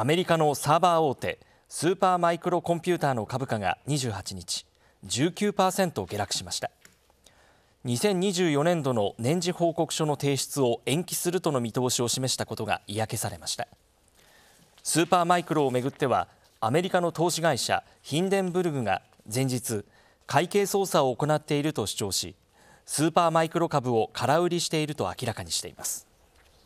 アメリカのサーバー大手スーパーマイクロコンピューターの株価が28日19%下落しました2024年度の年次報告書の提出を延期するとの見通しを示したことが嫌気されましたスーパーマイクロをめぐってはアメリカの投資会社ヒンデンブルグが前日会計操作を行っていると主張しスーパーマイクロ株を空売りしていると明らかにしています